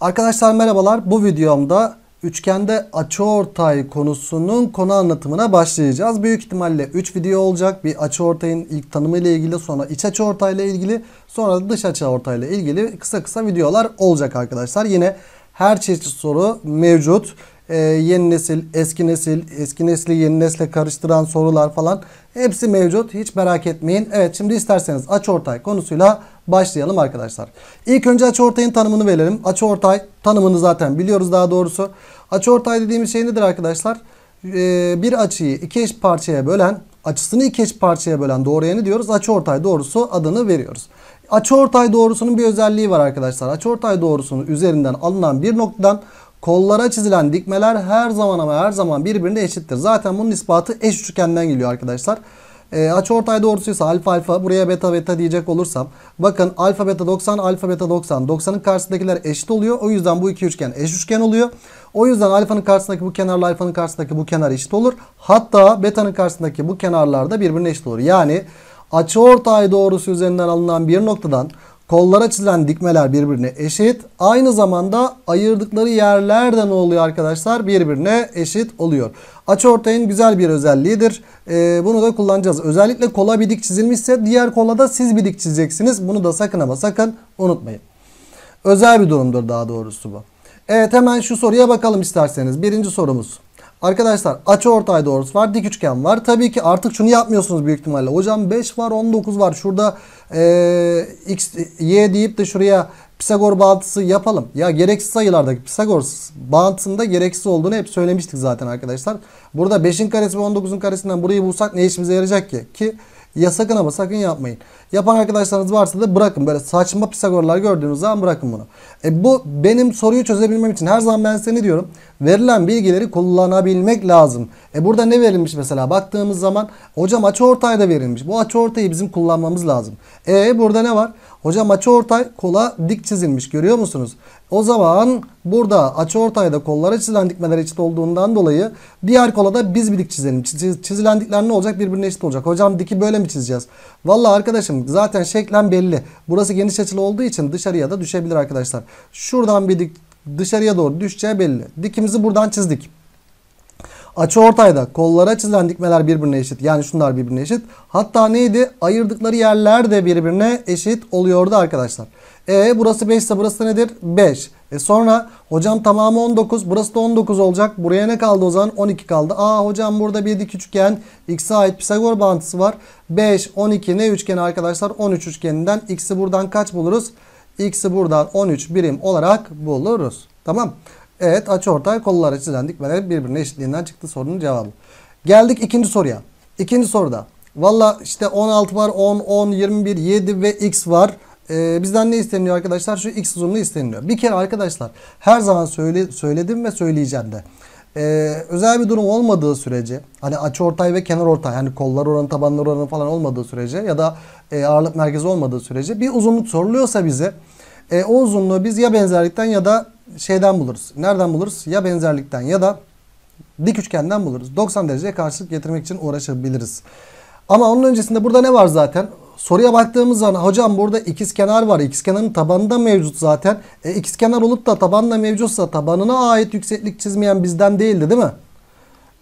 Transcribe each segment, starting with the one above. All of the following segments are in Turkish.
Arkadaşlar merhabalar. Bu videomda üçgende açıortay konusunun konu anlatımına başlayacağız. Büyük ihtimalle 3 video olacak. Bir açıortayın ilk tanımı ile ilgili, sonra iç açıortay ile ilgili, sonra da dış açıortay ile ilgili kısa kısa videolar olacak arkadaşlar. Yine her çeşit soru mevcut e, yeni nesil, eski nesil, eski nesli yeni nesle karıştıran sorular falan hepsi mevcut. Hiç merak etmeyin. Evet şimdi isterseniz açıortay konusuyla başlayalım arkadaşlar. İlk önce açıortayın tanımını verelim. Açıortay tanımını zaten biliyoruz daha doğrusu. Açıortay dediğimiz şey nedir arkadaşlar? E, bir açıyı iki eş parçaya bölen, açısını iki eş parçaya bölen doğruya ne diyoruz? Açıortay doğrusu adını veriyoruz. Açıortay doğrusunun bir özelliği var arkadaşlar. Açıortay doğrusunun üzerinden alınan bir noktadan Kollara çizilen dikmeler her zaman ama her zaman birbirine eşittir. Zaten bunun ispatı eş üçgenden geliyor arkadaşlar. E, ee, ortay doğrusuysa alfa alfa buraya beta beta diyecek olursam bakın alfa beta 90 alfa beta 90 90'ın karşısındakiler eşit oluyor. O yüzden bu iki üçgen eş üçgen oluyor. O yüzden alfanın karşısındaki bu kenarla alfanın karşısındaki bu kenar eşit olur. Hatta betanın karşısındaki bu kenarlar da birbirine eşit olur. Yani açı ortay doğrusu üzerinden alınan bir noktadan Kollara çizilen dikmeler birbirine eşit. Aynı zamanda ayırdıkları yerler de ne oluyor arkadaşlar? Birbirine eşit oluyor. Açıortayın güzel bir özelliğidir. Ee, bunu da kullanacağız. Özellikle kola bir dik çizilmişse diğer kola da siz bir dik çizeceksiniz. Bunu da sakın ama sakın unutmayın. Özel bir durumdur daha doğrusu bu. Evet hemen şu soruya bakalım isterseniz. Birinci sorumuz. Arkadaşlar açı ortay doğrusu var. Dik üçgen var. Tabii ki artık şunu yapmıyorsunuz büyük ihtimalle. Hocam 5 var 19 var. Şurada e, x, y deyip de şuraya Pisagor bağıntısı yapalım. Ya gereksiz sayılardaki Pisagor bağıntısında gereksiz olduğunu hep söylemiştik zaten arkadaşlar. Burada 5'in karesi ve 19'un karesinden burayı bulsak ne işimize yarayacak ki? Ki ya sakın ama sakın yapmayın. Yapan arkadaşlarınız varsa da bırakın. Böyle saçma Pisagorlar gördüğünüz zaman bırakın bunu. E bu benim soruyu çözebilmem için her zaman ben seni diyorum. Verilen bilgileri kullanabilmek lazım. E burada ne verilmiş mesela baktığımız zaman hocam açı ortayda verilmiş. Bu açı ortayı bizim kullanmamız lazım. E burada ne var? Hocam açıortay kola dik çizilmiş görüyor musunuz? O zaman burada açıortayda kollara çizilen dikmeler eşit olduğundan dolayı diğer kola da biz bir dik çizelim. Çizilen dikler ne olacak? Birbirine eşit olacak. Hocam diki böyle mi çizeceğiz? Valla arkadaşım zaten şeklen belli. Burası geniş açılı olduğu için dışarıya da düşebilir arkadaşlar. Şuradan bir dik dışarıya doğru düşeceği belli. Dikimizi buradan çizdik. Açı ortayda kollara çizilen dikmeler birbirine eşit. Yani şunlar birbirine eşit. Hatta neydi? Ayırdıkları yerler de birbirine eşit oluyordu arkadaşlar. E burası 5 ise burası nedir? 5. E sonra hocam tamamı 19. Burası da 19 olacak. Buraya ne kaldı o zaman? 12 kaldı. Aa hocam burada bir dik üçgen. X'e ait Pisagor bağıntısı var. 5, 12 ne üçgeni arkadaşlar? 13 üçgeninden X'i buradan kaç buluruz? X'i buradan 13 birim olarak buluruz. Tamam. Evet açı açıortay kollar açıdan dikmeler birbirine eşitliğinden çıktı sorunun cevabı. Geldik ikinci soruya. İkinci soruda. Valla işte 16 var 10, 10, 21, 7 ve x var. Ee, bizden ne isteniyor arkadaşlar? Şu x uzunluğu isteniyor. Bir kere arkadaşlar her zaman söyle, söyledim ve söyleyeceğim de. Ee, özel bir durum olmadığı sürece hani açı ortay ve kenar ortay yani kollar oranı tabanlar oranı falan olmadığı sürece ya da e, ağırlık merkezi olmadığı sürece bir uzunluk soruluyorsa bize e, o uzunluğu biz ya benzerlikten ya da şeyden buluruz. Nereden buluruz? Ya benzerlikten ya da dik üçgenden buluruz. 90 dereceye karşılık getirmek için uğraşabiliriz. Ama onun öncesinde burada ne var zaten? Soruya baktığımız zaman hocam burada ikiz kenar var. İkiz kenarın tabanı mevcut zaten. E, ikiz kenar olup da taban mevcutsa tabanına ait yükseklik çizmeyen bizden değildi değil mi?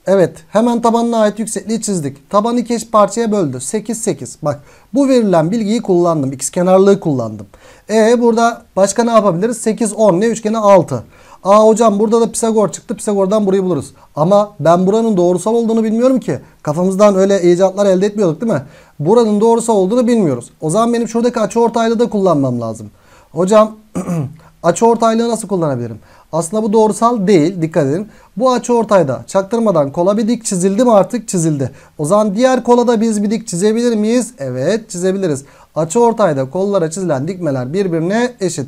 Evet hemen tabanına ait yüksekliği çizdik. Tabanı iki eş parçaya böldü. 8 8. Bak bu verilen bilgiyi kullandım. X kenarlığı kullandım. E burada başka ne yapabiliriz? 8 10 ne üçgeni 6. Aa hocam burada da Pisagor çıktı. Pisagor'dan burayı buluruz. Ama ben buranın doğrusal olduğunu bilmiyorum ki. Kafamızdan öyle icatlar elde etmiyorduk değil mi? Buranın doğrusal olduğunu bilmiyoruz. O zaman benim şuradaki açı da kullanmam lazım. Hocam açı nasıl kullanabilirim? Aslında bu doğrusal değil. Dikkat edin. Bu açı ortayda çaktırmadan kola bir dik çizildi mi artık çizildi. O zaman diğer kola da biz bir dik çizebilir miyiz? Evet çizebiliriz. Açı ortayda kollara çizilen dikmeler birbirine eşit.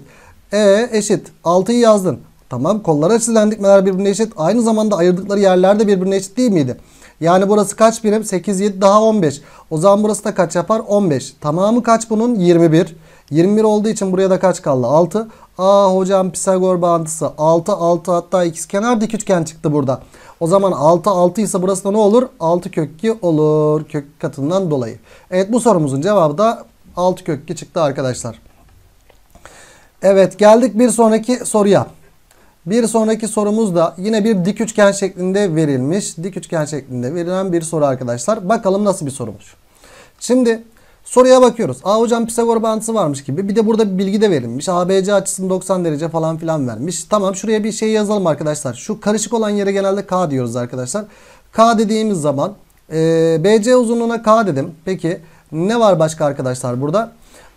E eşit. 6'yı yazdın. Tamam kollara çizilen dikmeler birbirine eşit. Aynı zamanda ayırdıkları yerler de birbirine eşit değil miydi? Yani burası kaç birim? 8, 7 daha 15. O zaman burası da kaç yapar? 15. Tamamı kaç bunun? 21. 21 olduğu için buraya da kaç kaldı? 6. Aa ah hocam Pisagor bağıntısı 6, 6 hatta kenar dik üçgen çıktı burada. O zaman 6, 6 ise burası da ne olur? 6 kök 2 olur. Kök katından dolayı. Evet bu sorumuzun cevabı da 6 kök 2 çıktı arkadaşlar. Evet geldik bir sonraki soruya. Bir sonraki sorumuz da yine bir dik üçgen şeklinde verilmiş. Dik üçgen şeklinde verilen bir soru arkadaşlar. Bakalım nasıl bir sorumuz. Şimdi soruya bakıyoruz. Aa hocam Pisagor bağıntısı varmış gibi. Bir de burada bir bilgi de verilmiş. ABC açısını 90 derece falan filan vermiş. Tamam şuraya bir şey yazalım arkadaşlar. Şu karışık olan yere genelde K diyoruz arkadaşlar. K dediğimiz zaman e, BC uzunluğuna K dedim. Peki ne var başka arkadaşlar burada?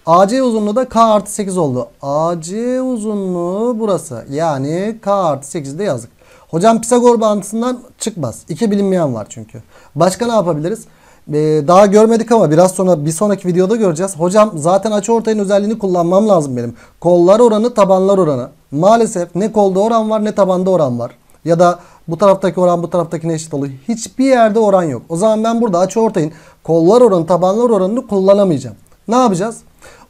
AC uzunluğu da K artı 8 oldu. AC uzunluğu burası. Yani K artı 8 de yazdık. Hocam Pisagor bağıntısından çıkmaz. İki bilinmeyen var çünkü. Başka ne yapabiliriz? Ee, daha görmedik ama biraz sonra bir sonraki videoda göreceğiz. Hocam zaten açıortayın özelliğini kullanmam lazım benim. Kollar oranı, tabanlar oranı. Maalesef ne kolda oran var ne tabanda oran var. Ya da bu taraftaki oran bu taraftaki eşit oluyor. Hiçbir yerde oran yok. O zaman ben burada açıortayın kollar oranı, tabanlar oranını kullanamayacağım. Ne yapacağız?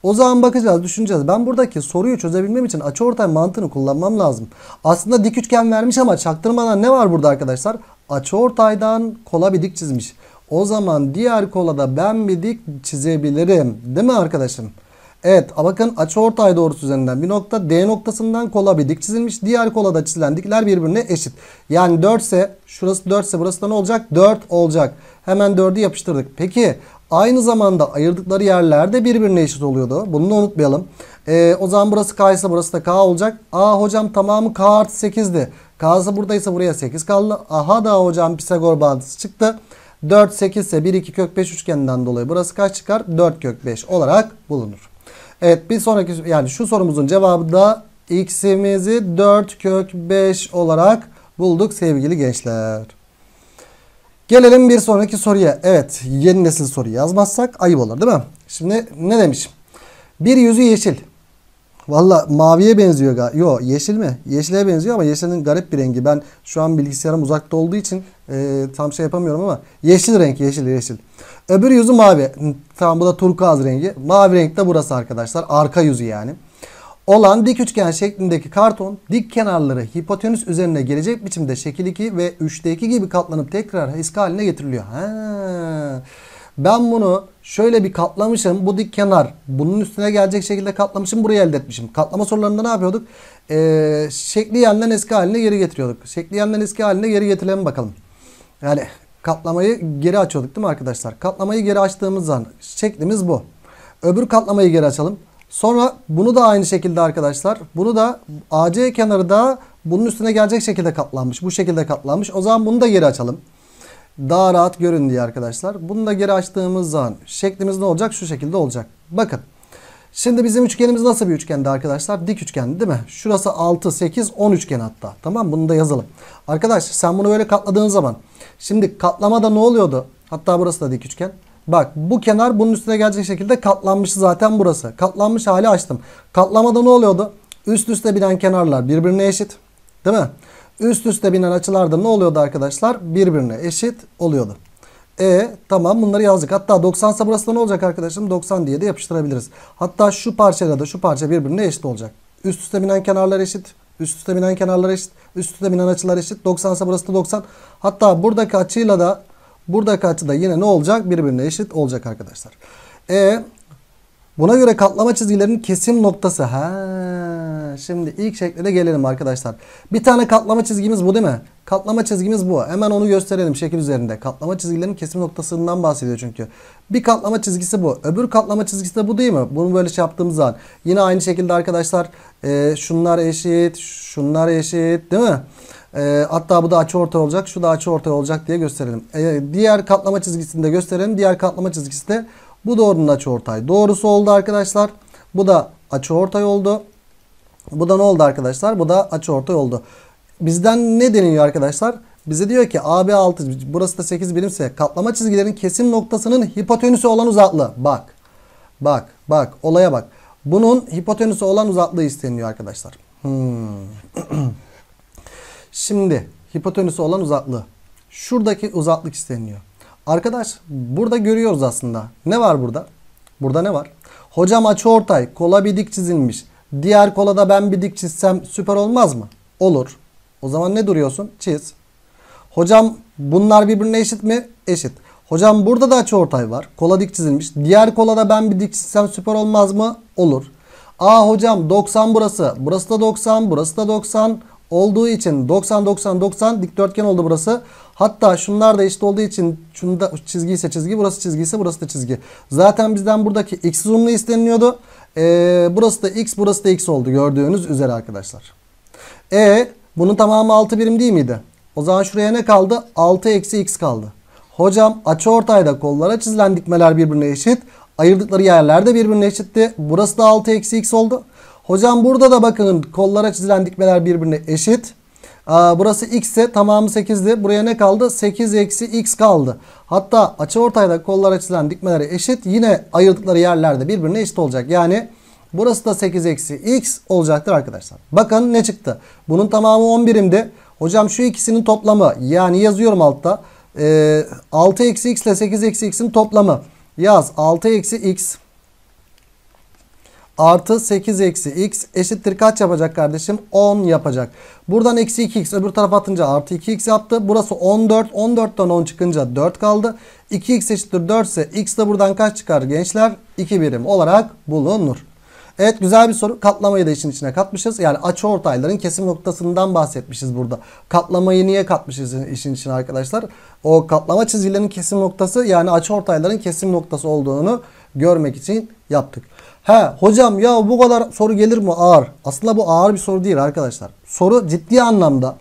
O zaman bakacağız, düşüneceğiz. Ben buradaki soruyu çözebilmem için açıortay mantığını kullanmam lazım. Aslında dik üçgen vermiş ama çaktırmadan ne var burada arkadaşlar? Açıortaydan kola bir dik çizmiş. O zaman diğer kolada ben bir dik çizebilirim. Değil mi arkadaşım? Evet bakın açıortay doğrusu üzerinden bir nokta D noktasından kola bir dik çizilmiş. Diğer kola da çizilen dikler birbirine eşit. Yani 4 ise şurası 4 ise burası da ne olacak? 4 olacak. Hemen 4'ü yapıştırdık. Peki aynı zamanda ayırdıkları yerler de birbirine eşit oluyordu. Bunu da unutmayalım. Ee, o zaman burası K ise burası da K olacak. Aa hocam tamamı K artı 8'di. K ise buradaysa buraya 8 kaldı. Aha da hocam Pisagor bağıntısı çıktı. 4 8 ise 1 2 kök 5 üçgeninden dolayı burası kaç çıkar? 4 kök 5 olarak bulunur. Evet bir sonraki yani şu sorumuzun cevabı da x'imizi 4 kök 5 olarak bulduk sevgili gençler. Gelelim bir sonraki soruya. Evet yeni nesil soru yazmazsak ayıp olur değil mi? Şimdi ne demiş? Bir yüzü yeşil, Valla maviye benziyor galiba. Yo yeşil mi? Yeşile benziyor ama yeşilin garip bir rengi. Ben şu an bilgisayarım uzakta olduğu için e, tam şey yapamıyorum ama yeşil renk yeşil yeşil. Öbür yüzü mavi. Tamam bu da turkuaz rengi. Mavi renk de burası arkadaşlar. Arka yüzü yani. Olan dik üçgen şeklindeki karton dik kenarları hipotenüs üzerine gelecek biçimde şekil 2 ve 3'te 2 gibi katlanıp tekrar eski haline getiriliyor. Ha. Ben bunu şöyle bir katlamışım. Bu dik kenar bunun üstüne gelecek şekilde katlamışım. Burayı elde etmişim. Katlama sorularında ne yapıyorduk? Ee, şekli yandan eski haline geri getiriyorduk. Şekli yandan eski haline geri getirelim bakalım. Yani katlamayı geri açıyorduk değil mi arkadaşlar? Katlamayı geri açtığımız zaman şeklimiz bu. Öbür katlamayı geri açalım. Sonra bunu da aynı şekilde arkadaşlar. Bunu da AC kenarı da bunun üstüne gelecek şekilde katlanmış. Bu şekilde katlanmış. O zaman bunu da geri açalım daha rahat görün diye arkadaşlar. Bunu da geri açtığımız zaman şeklimiz ne olacak? Şu şekilde olacak. Bakın. Şimdi bizim üçgenimiz nasıl bir üçgendi arkadaşlar? Dik üçgendi değil mi? Şurası 6, 8, 10 üçgen hatta. Tamam bunu da yazalım. Arkadaş sen bunu böyle katladığın zaman. Şimdi katlamada ne oluyordu? Hatta burası da dik üçgen. Bak bu kenar bunun üstüne gelecek şekilde katlanmış zaten burası. Katlanmış hali açtım. Katlamada ne oluyordu? Üst üste binen kenarlar birbirine eşit. Değil mi? Üst üste binen açılarda ne oluyordu arkadaşlar? Birbirine eşit oluyordu. E tamam bunları yazdık. Hatta 90 ise burası da ne olacak arkadaşım? 90 diye de yapıştırabiliriz. Hatta şu parçada da şu parça birbirine eşit olacak. Üst üste binen kenarlar eşit. Üst üste binen kenarlar eşit. Üst üste binen açılar eşit. 90 ise burası da 90. Hatta buradaki açıyla da buradaki açı da yine ne olacak? Birbirine eşit olacak arkadaşlar. E buna göre katlama çizgilerinin kesim noktası. He şimdi ilk şekline gelelim arkadaşlar. Bir tane katlama çizgimiz bu değil mi? Katlama çizgimiz bu. Hemen onu gösterelim şekil üzerinde. Katlama çizgilerin kesim noktasından bahsediyor çünkü. Bir katlama çizgisi bu. Öbür katlama çizgisi de bu değil mi? Bunu böyle şey yaptığımız zaman. Yine aynı şekilde arkadaşlar e, şunlar eşit, şunlar eşit değil mi? E, hatta bu da açı ortay olacak, şu da açı ortay olacak diye gösterelim. E, diğer katlama çizgisini de gösterelim. Diğer katlama çizgisi de bu doğrunun açı ortay. Doğrusu oldu arkadaşlar. Bu da açı ortay oldu. Bu da ne oldu arkadaşlar? Bu da açı açıortay oldu. Bizden ne deniliyor arkadaşlar? Bize diyor ki AB6 burası da 8 birimse katlama çizgilerin kesim noktasının hipotenüsü olan uzaklığı. Bak. Bak. Bak. Olaya bak. Bunun hipotenüsü olan uzaklığı isteniyor arkadaşlar. Hmm. Şimdi hipotenüsü olan uzaklığı. Şuradaki uzaklık isteniyor. Arkadaş burada görüyoruz aslında. Ne var burada? Burada ne var? Hocam açı ortay, kola bir dik çizilmiş. Diğer kola da ben bir dik çizsem süper olmaz mı? Olur. O zaman ne duruyorsun? Çiz. Hocam bunlar birbirine eşit mi? Eşit. Hocam burada da açıortay var. Kola dik çizilmiş. Diğer kola da ben bir dik çizsem süper olmaz mı? Olur. Aa hocam 90 burası. Burası da 90. Burası da 90 olduğu için 90 90 90 dikdörtgen oldu burası. Hatta şunlar da eşit olduğu için şunda çizgi ise çizgi, burası çizgi ise burası da çizgi. Zaten bizden buradaki x uzunluğu isteniliyordu. E, burası da x burası da x oldu gördüğünüz üzere arkadaşlar. E bunun tamamı 6 birim değil miydi? O zaman şuraya ne kaldı? 6 eksi x kaldı. Hocam açı ortayda kollara çizilen dikmeler birbirine eşit. Ayırdıkları yerler de birbirine eşitti. Burası da 6 eksi x oldu. Hocam burada da bakın kollara çizilen dikmeler birbirine eşit burası x ise tamamı 8'di. Buraya ne kaldı? 8 eksi x kaldı. Hatta açı ortayda kollar açılan dikmeleri eşit. Yine ayırdıkları yerlerde birbirine eşit olacak. Yani burası da 8 eksi x olacaktır arkadaşlar. Bakın ne çıktı? Bunun tamamı 11'imdi. Hocam şu ikisinin toplamı yani yazıyorum altta. Ee, 6 eksi x ile 8 eksi x'in toplamı. Yaz 6 eksi x artı 8 eksi x eşittir kaç yapacak kardeşim? 10 yapacak. Buradan eksi 2x öbür tarafa atınca artı 2x yaptı. Burası 14. 14'ten 10 çıkınca 4 kaldı. 2x eşittir 4 ise x de buradan kaç çıkar gençler? 2 birim olarak bulunur. Evet güzel bir soru. Katlamayı da işin içine katmışız. Yani açı ortayların kesim noktasından bahsetmişiz burada. Katlamayı niye katmışız işin içine arkadaşlar? O katlama çizgilerin kesim noktası yani açı ortayların kesim noktası olduğunu görmek için yaptık. Ha hocam ya bu kadar soru gelir mi ağır? Aslında bu ağır bir soru değil arkadaşlar. Soru ciddi anlamda.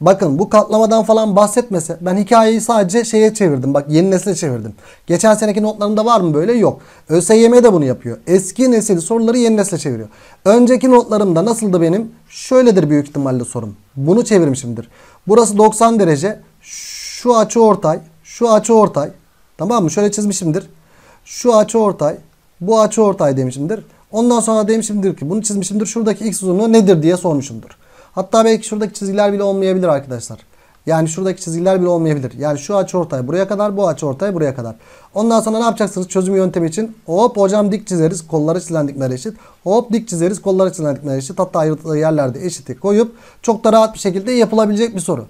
Bakın bu katlamadan falan bahsetmese ben hikayeyi sadece şeye çevirdim. Bak yeni nesile çevirdim. Geçen seneki notlarımda var mı böyle? Yok. ÖSYM de bunu yapıyor. Eski nesil soruları yeni nesile çeviriyor. Önceki notlarımda nasıldı benim? Şöyledir büyük ihtimalle sorum. Bunu çevirmişimdir. Burası 90 derece. Şu açı ortay. Şu açı ortay. Tamam mı? Şöyle çizmişimdir. Şu açı ortay. Bu açı ortay demişimdir. Ondan sonra demişimdir ki bunu çizmişimdir. Şuradaki x uzunluğu nedir diye sormuşumdur. Hatta belki şuradaki çizgiler bile olmayabilir arkadaşlar. Yani şuradaki çizgiler bile olmayabilir. Yani şu açı ortay buraya kadar, bu açı ortay buraya kadar. Ondan sonra ne yapacaksınız çözüm yöntemi için? Hop hocam dik çizeriz, kolları çizilen çizilendikleri eşit. Hop dik çizeriz, kolları çizilen çizilendikleri eşit. Hatta ayrıntılı yerlerde eşiti koyup çok da rahat bir şekilde yapılabilecek bir soru.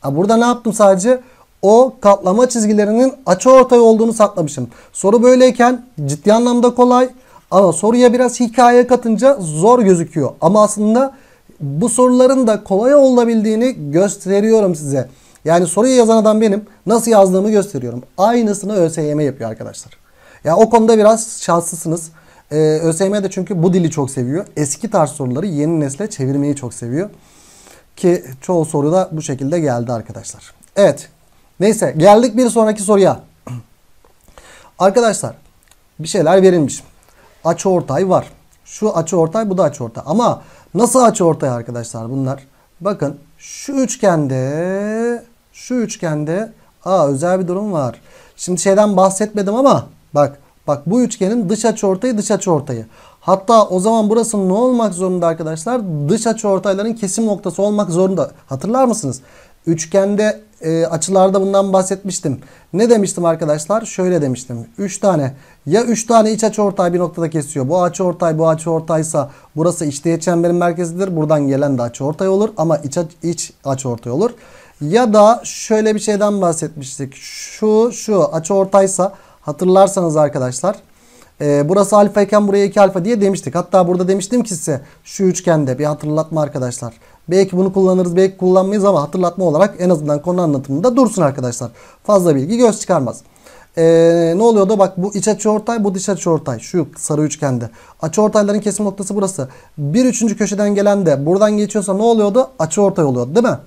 Ha, burada ne yaptım sadece? o katlama çizgilerinin açıortay olduğunu saklamışım. Soru böyleyken ciddi anlamda kolay ama soruya biraz hikaye katınca zor gözüküyor. Ama aslında bu soruların da kolay olabildiğini gösteriyorum size. Yani soruyu yazan adam benim. Nasıl yazdığımı gösteriyorum. Aynısını ÖSYM yapıyor arkadaşlar. Ya o konuda biraz şanslısınız. Ee, ÖSYM de çünkü bu dili çok seviyor. Eski tarz soruları yeni nesle çevirmeyi çok seviyor. Ki çoğu soru da bu şekilde geldi arkadaşlar. Evet Neyse geldik bir sonraki soruya. Arkadaşlar bir şeyler verilmiş. Açı ortay var. Şu açı ortay bu da açı ortay. Ama nasıl açı ortay arkadaşlar bunlar? Bakın şu üçgende şu üçgende aa özel bir durum var. Şimdi şeyden bahsetmedim ama bak bak bu üçgenin dış açı ortayı dış açı ortayı. Hatta o zaman burası ne olmak zorunda arkadaşlar? Dış açı ortayların kesim noktası olmak zorunda. Hatırlar mısınız? Üçgende e, açılarda bundan bahsetmiştim. Ne demiştim arkadaşlar? Şöyle demiştim. 3 tane ya 3 tane iç açı ortay bir noktada kesiyor. Bu açı ortay bu açı ortaysa burası içteye çemberin merkezidir. Buradan gelen de açı ortay olur ama iç, aç, iç açı ortay olur. Ya da şöyle bir şeyden bahsetmiştik. Şu şu açı ortaysa hatırlarsanız arkadaşlar. E, burası alfa iken buraya 2 alfa diye demiştik. Hatta burada demiştim ki size şu üçgende bir hatırlatma arkadaşlar. Belki bunu kullanırız belki kullanmayız ama hatırlatma olarak en azından konu anlatımında dursun arkadaşlar. Fazla bilgi göz çıkarmaz. Ee, ne oluyor da bak bu iç açı ortay bu dış açı ortay şu sarı üçgende. Açı ortayların kesim noktası burası. Bir üçüncü köşeden gelen de buradan geçiyorsa ne oluyordu? Açı ortay oluyordu değil mi?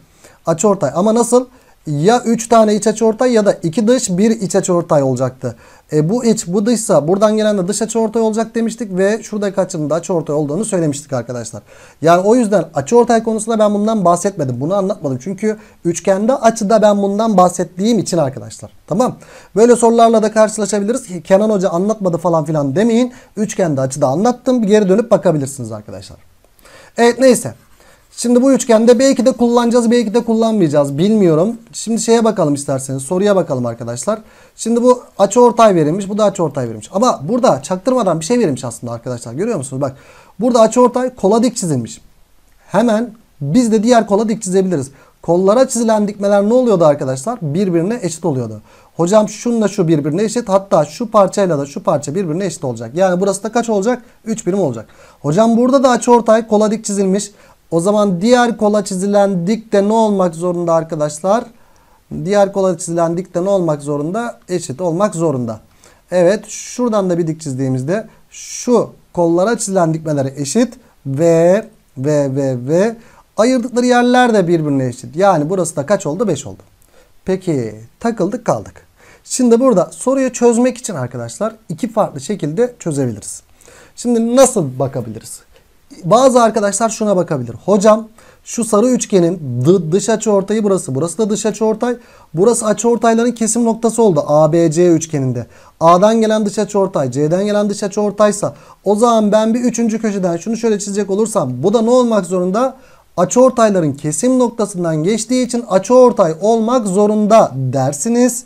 Açı ortay ama nasıl? Nasıl? ya 3 tane iç açıortay ya da 2 dış 1 iç açıortay olacaktı. E, bu iç bu dışsa buradan gelen de dış açıortay olacak demiştik ve şuradaki açının da açıortay olduğunu söylemiştik arkadaşlar. Yani o yüzden açıortay konusunda ben bundan bahsetmedim. Bunu anlatmadım. Çünkü üçgende açıda ben bundan bahsettiğim için arkadaşlar. Tamam. Böyle sorularla da karşılaşabiliriz. Kenan Hoca anlatmadı falan filan demeyin. Üçgende açıda anlattım. Bir geri dönüp bakabilirsiniz arkadaşlar. Evet neyse. Şimdi bu üçgende belki de kullanacağız belki de kullanmayacağız bilmiyorum. Şimdi şeye bakalım isterseniz soruya bakalım arkadaşlar. Şimdi bu açı ortay verilmiş bu da açı ortay verilmiş. Ama burada çaktırmadan bir şey verilmiş aslında arkadaşlar görüyor musunuz? Bak burada açı ortay kola dik çizilmiş. Hemen biz de diğer kola dik çizebiliriz. Kollara çizilen dikmeler ne oluyordu arkadaşlar? Birbirine eşit oluyordu. Hocam şunla şu birbirine eşit. Hatta şu parçayla da şu parça birbirine eşit olacak. Yani burası da kaç olacak? 3 birim olacak. Hocam burada da açıortay kola dik çizilmiş. O zaman diğer kola çizilen dikte ne olmak zorunda arkadaşlar? Diğer kola çizilen dikte ne olmak zorunda? Eşit olmak zorunda. Evet şuradan da bir dik çizdiğimizde şu kollara çizilen dikmeler eşit ve ve ve ve ayırdıkları yerler de birbirine eşit. Yani burası da kaç oldu? 5 oldu. Peki takıldık kaldık. Şimdi burada soruyu çözmek için arkadaşlar iki farklı şekilde çözebiliriz. Şimdi nasıl bakabiliriz? Bazı arkadaşlar şuna bakabilir. Hocam şu sarı üçgenin dış açı ortayı burası. Burası da dış açı ortay. Burası açı ortayların kesim noktası oldu ABC üçgeninde. A'dan gelen dış açı ortay, C'den gelen dış açı ortaysa o zaman ben bir üçüncü köşeden şunu şöyle çizecek olursam bu da ne olmak zorunda? Açı ortayların kesim noktasından geçtiği için açı ortay olmak zorunda dersiniz.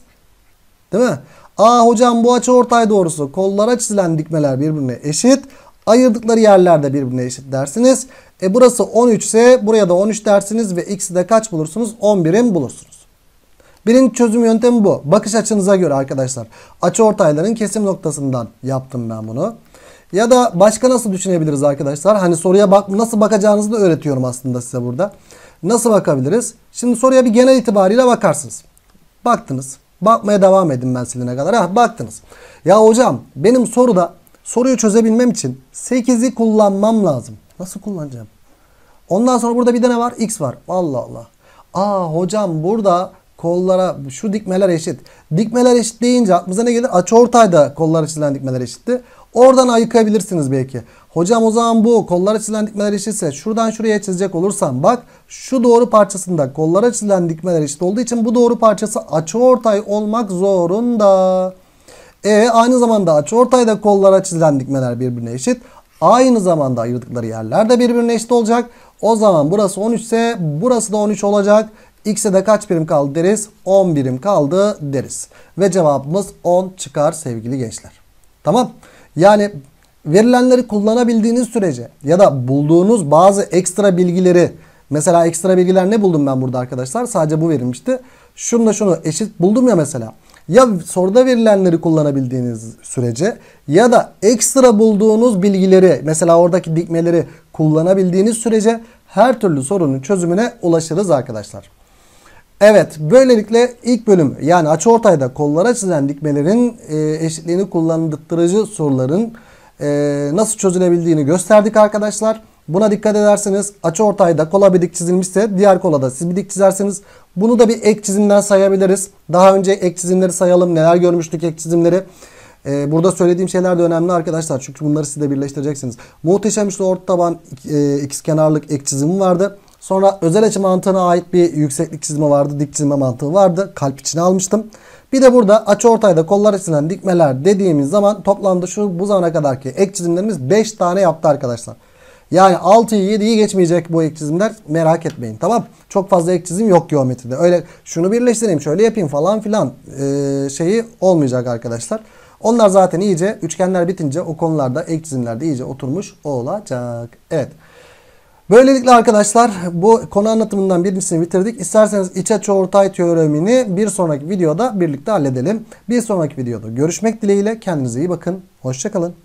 Değil mi? Aa hocam bu açı ortay doğrusu kollara çizilen dikmeler birbirine eşit. Ayırdıkları yerlerde birbirine eşit dersiniz. E burası 13 ise buraya da 13 dersiniz ve x'i de kaç bulursunuz? 11'im bulursunuz. Birinci çözüm yöntemi bu. Bakış açınıza göre arkadaşlar. Açı ortayların kesim noktasından yaptım ben bunu. Ya da başka nasıl düşünebiliriz arkadaşlar? Hani soruya bak nasıl bakacağınızı da öğretiyorum aslında size burada. Nasıl bakabiliriz? Şimdi soruya bir genel itibariyle bakarsınız. Baktınız. Bakmaya devam edin ben siline kadar. Ha baktınız. Ya hocam benim soruda Soruyu çözebilmem için 8'i kullanmam lazım. Nasıl kullanacağım? Ondan sonra burada bir de ne var? X var. Allah Allah. Aa hocam burada kollara şu dikmeler eşit. Dikmeler eşit deyince aklımıza ne gelir? Açıortayda kollara çizilen dikmeler eşitti. Oradan ayıkayabilirsiniz belki. Hocam o zaman bu kollara çizilen dikmeler eşitse şuradan şuraya çizecek olursam bak şu doğru parçasında kollara çizilen dikmeler eşit olduğu için bu doğru parçası açıortay olmak zorunda. E aynı zamanda ortayda kollara çizilen dikmeler birbirine eşit. Aynı zamanda ayırdıkları yerler de birbirine eşit olacak. O zaman burası 13 ise burası da 13 olacak. X'e de kaç birim kaldı deriz? 10 birim kaldı deriz. Ve cevabımız 10 çıkar sevgili gençler. Tamam. Yani verilenleri kullanabildiğiniz sürece ya da bulduğunuz bazı ekstra bilgileri mesela ekstra bilgiler ne buldum ben burada arkadaşlar? Sadece bu verilmişti. Şunu da şunu eşit buldum ya mesela ya soruda verilenleri kullanabildiğiniz sürece ya da ekstra bulduğunuz bilgileri mesela oradaki dikmeleri kullanabildiğiniz sürece her türlü sorunun çözümüne ulaşırız arkadaşlar. Evet böylelikle ilk bölüm yani açıortayda kollara çizen dikmelerin e, eşitliğini kullandırıcı soruların e, nasıl çözülebildiğini gösterdik arkadaşlar. Buna dikkat ederseniz açı ortayda kola bir dik çizilmişse diğer kolada siz bir dik çizerseniz bunu da bir ek çizimden sayabiliriz. Daha önce ek çizimleri sayalım. Neler görmüştük ek çizimleri. Ee, burada söylediğim şeyler de önemli arkadaşlar. Çünkü bunları siz de birleştireceksiniz. Muhteşem işte orta taban e, kenarlık ek çizimi vardı. Sonra özel açı mantığına ait bir yükseklik çizimi vardı. Dik çizme mantığı vardı. Kalp içine almıştım. Bir de burada açı ortayda kollar açısından dikmeler dediğimiz zaman toplamda şu bu zamana kadarki ek çizimlerimiz 5 tane yaptı arkadaşlar. Yani 6'yı 7'yi geçmeyecek bu ek çizimler merak etmeyin tamam. Çok fazla ek çizim yok geometride. Öyle şunu birleştireyim şöyle yapayım falan filan ee, şeyi olmayacak arkadaşlar. Onlar zaten iyice üçgenler bitince o konularda ek çizimlerde iyice oturmuş olacak. Evet. Böylelikle arkadaşlar bu konu anlatımından birincisini bitirdik. İsterseniz içe çoğurtay teoremini bir sonraki videoda birlikte halledelim. Bir sonraki videoda görüşmek dileğiyle. Kendinize iyi bakın. Hoşçakalın.